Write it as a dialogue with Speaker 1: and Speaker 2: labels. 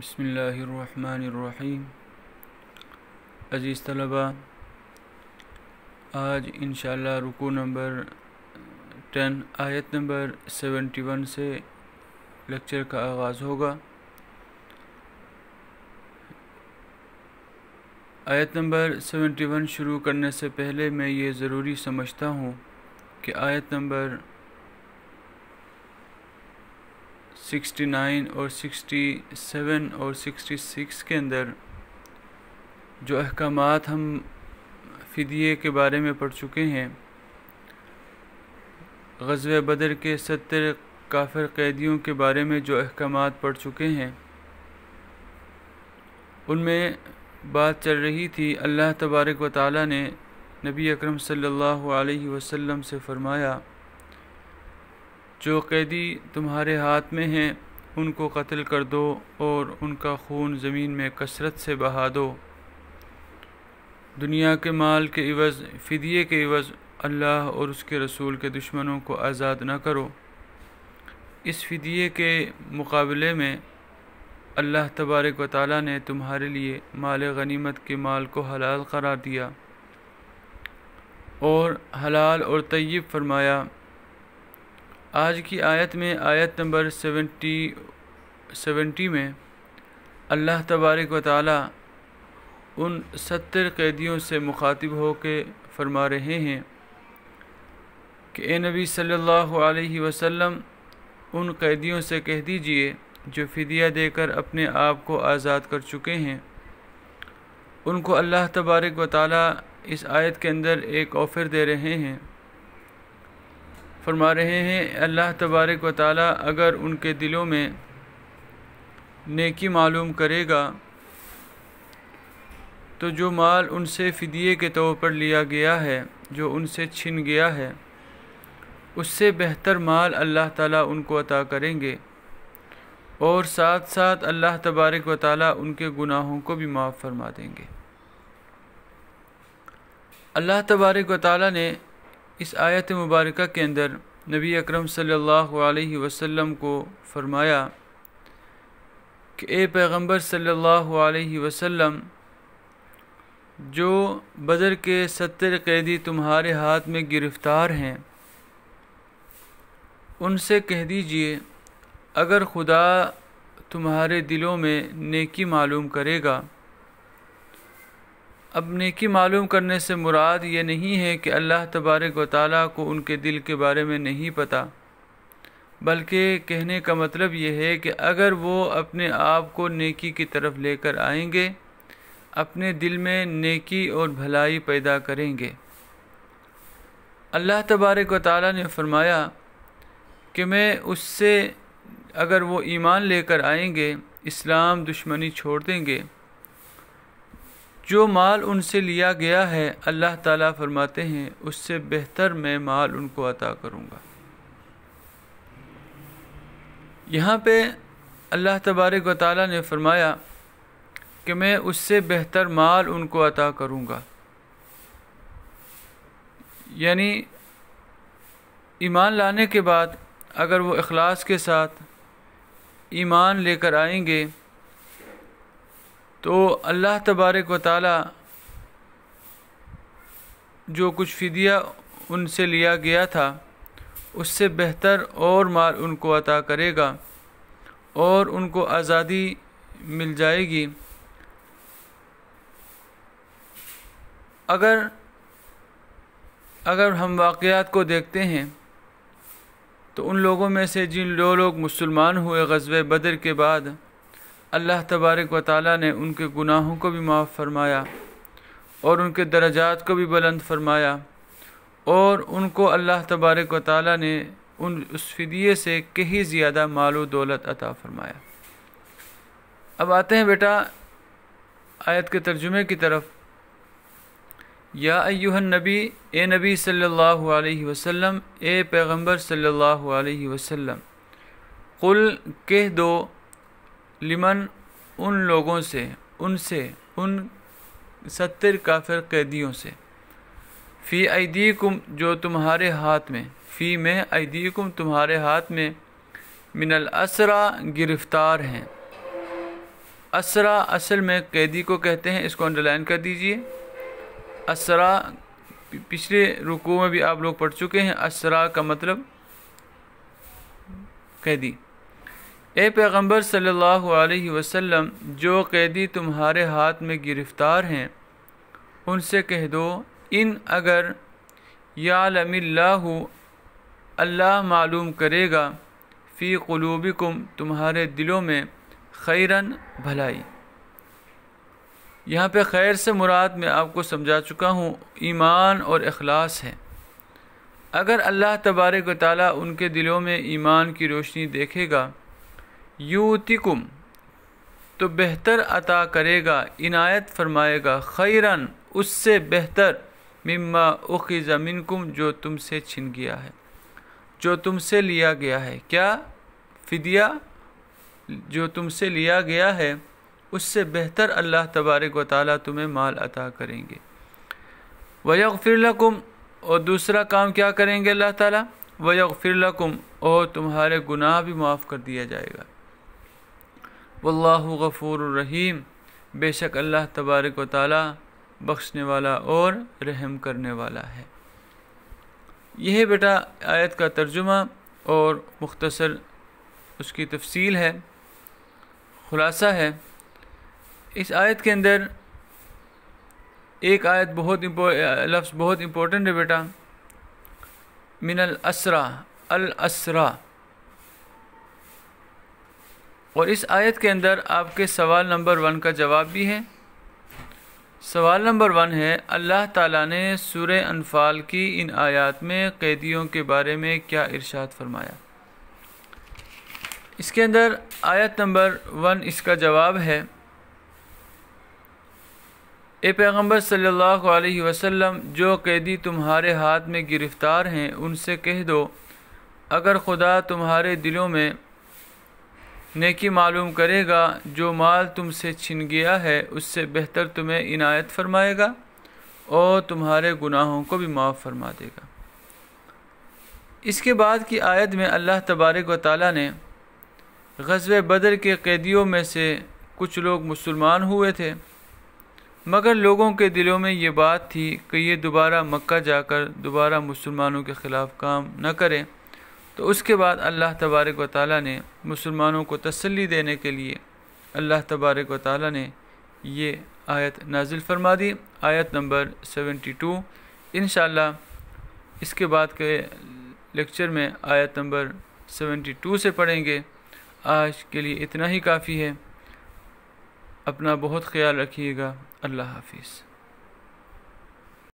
Speaker 1: बसमीम अज़ीज़ तलबा आज इन रुको नंबर टेन आयत नंबर सेवेंटी वन से लेक्चर का आगाज़ होगा आयत नंबर सेवेंटी वन शुरू करने से पहले मैं ये ज़रूरी समझता हूँ कि आयत नंबर 69 और 67 और 66 के अंदर जो अहकाम हम फिदिये के बारे में पढ़ चुके हैं गजव बदर के सत्तर काफिर कैदियों के बारे में जो अहकाम पढ़ चुके हैं उनमें बात चल रही थी अल्लाह तबारक व ताली ने नबी अकरम सल्लल्लाहु अलैहि वसल्लम से फ़रमाया जो कैदी तुम्हारे हाथ में हैं उनको कत्ल कर दो और उनका खून ज़मीन में कसरत से बहा दो दुनिया के माल के इवज़ फ़िदिये के इवज़ अल्लाह और उसके रसूल के दुश्मनों को आज़ाद न करो इस फ़िदिये के मुकाबले में अल्लाह तबारक व ताली ने तुम्हारे लिए माल गनीमत के माल को हलाल करार दिया और हलाल और तय्यब फरमाया आज की आयत में आयत नंबर सेवेंटी सेवेंटी में अल्लाह तबारक व उन सत्तर कैदियों से मुखातिब होकर फरमा रहे हैं कि ए नबी सल्लल्लाहु अलैहि वसल्लम उन कैदियों से कह दीजिए जो फ़िदिया देकर अपने आप को आज़ाद कर चुके हैं उनको अल्लाह तबारक व इस आयत के अंदर एक ऑफ़र दे रहे हैं फरमा रहे हैं अल्लाह तबारक व ताली अगर उनके दिलों में नेकी मालूम करेगा तो जो माल उनसे फदिए के तौर पर लिया गया है जो उनसे छिन गया है उससे बेहतर माल अल्लाह ताला उनको अता करेंगे और साथ साथ अल्लाह तबारक व ताली उनके गुनाहों को भी माफ़ फरमा देंगे अल्लाह तबारक व ताली ने इस आयत मुबारक के अंदर नबी अकरम सल्लल्लाहु अलैहि वसल्लम को फरमाया कि ए पैगंबर सल्लल्लाहु अलैहि वसल्लम जो बदर के सत्तर कैदी तुम्हारे हाथ में गिरफ़्तार हैं उनसे कह दीजिए अगर खुदा तुम्हारे दिलों में नेकी मालूम करेगा अब नेकी मालूम करने से मुराद ये नहीं है कि अल्लाह तबारक व को उनके दिल के बारे में नहीं पता बल्कि कहने का मतलब ये है कि अगर वो अपने आप को नेकी की तरफ लेकर आएंगे अपने दिल में नेकी और भलाई पैदा करेंगे अल्लाह तबारक व ने फरमाया कि मैं उससे अगर वो ईमान लेकर आएंगे इस्लाम दुश्मनी छोड़ देंगे जो माल उनसे लिया गया है अल्लाह ताला फरमाते हैं उससे बेहतर मैं माल उनको अता करूँगा यहाँ पे अल्लाह तबारक व ने फरमाया कि मैं उससे बेहतर माल उनको अता करूँगा यानी ईमान लाने के बाद अगर वो अखलास के साथ ईमान लेकर आएंगे तो अल्लाह तबारक व जो कुछ फ़िदिया उनसे लिया गया था उससे बेहतर और माल उनको अता करेगा और उनको आज़ादी मिल जाएगी अगर अगर हम वाक़ात को देखते हैं तो उन लोगों में से जिन लोग मुसलमान हुए गज़ब बदर के बाद अल्लाह तबारक व ताली ने उनके गुनाहों को भी माफ़ फरमाया और उनके दर्जात को भी बुलंद फरमाया और उनको अल्लाह तबारक व ताली ने उन उस फिदिये से कहीं ज़्यादा मालो दौलत अता फरमाया अब आते हैं बेटा आयत के तर्जुमे की तरफ या अयुहन नबी ए नबी सल्लल्लाहु अलैहि वसल्लम ए पैगंबर सल्लल्लाहु अलैहि वसल्लम कुल कह दो लिमन उन लोगों से उनसे उन सत्तर काफिर कैदियों से फ़ी कुम जो तुम्हारे हाथ में फ़ी में कुम तुम्हारे हाथ में मिनल असरा गिरफ़्तार हैं असरा असल में कैदी को कहते हैं इसको अंडरलाइन कर दीजिए असरा पिछले रुकू में भी आप लोग पढ़ चुके हैं असरा का मतलब कैदी ए पैगंबर सल्लल्लाहु अलैहि वसल्लम जो कैदी तुम्हारे हाथ में गिरफ़्तार हैं उनसे कह दो इन अगर यालमिल्लाहु अल्लाह मालूम करेगा फ़ी क़लूबिकुम तुम्हारे दिलों में खैरन भलाई यहाँ पे खैर से मुराद मैं आपको समझा चुका हूँ ईमान और अखलास है अगर अल्लाह तबारक ताली उनके दिलों में ईमान की रोशनी देखेगा यूतिकुम तो बेहतर अता करेगा इनायत फरमाएगा खैरन उससे बेहतर मम्मा उखी कुम जो तुमसे छिन गया है जो तुमसे लिया गया है क्या फिदिया जो तुमसे लिया गया है उससे बेहतर अल्लाह तबारक व तुम्हें माल अता करेंगे वयफ़िरकुम और दूसरा काम क्या करेंगे अल्लाह ताली वयफ़िरकुम और तुम्हारे गुनाह भी माफ़ कर दिया जाएगा गफूर रहीम बेशक अल्लाह तबारक व ताला बख्शने वाला और रहम करने वाला है यह बेटा आयत का तर्जुमा और मुख्तसर उसकी तफसील है ख़ुलासा है इस आयत के अंदर एक आयत बहुत लफ्ज़ बहुत इम्पोर्टेंट है बेटा मिनल असरा अल असरा और इस आयत के अंदर आपके सवाल नंबर वन का जवाब भी है सवाल नंबर वन है अल्लाह ताला ने सूर अनफाल की इन आयत में कैदियों के बारे में क्या इरशाद फरमाया इसके अंदर आयत नंबर वन इसका जवाब है ए पैगम्बर सल्लल्लाहु अलैहि वसल्लम जो कैदी तुम्हारे हाथ में गिरफ़्तार हैं उनसे कह दो अगर खुदा तुम्हारे दिलों में नेकी मालूम करेगा जो माल तुमसे छिन गया है उससे बेहतर तुम्हें इनायत फरमाएगा और तुम्हारे गुनाहों को भी माफ़ फरमा देगा इसके बाद की आयत में अल्लाह तबारक व ताली ने गजब बदर के कैदियों में से कुछ लोग मुसलमान हुए थे मगर लोगों के दिलों में ये बात थी कि ये दोबारा मक्का जाकर दोबारा मुसलमानों के ख़िलाफ़ काम न करें तो उसके बाद अल्लाह तबारक व ताली ने मुसलमानों को तसली देने के लिए अल्लाह तबारक व ताली ने ये आयत नाजिल फरमा दी आयत नंबर सेवेंटी टू इन इसके बाद के लेक्चर में आयत नंबर सेवेंटी टू से पढ़ेंगे आज के लिए इतना ही काफ़ी है अपना बहुत ख्याल रखिएगा अल्लाह हाफिज़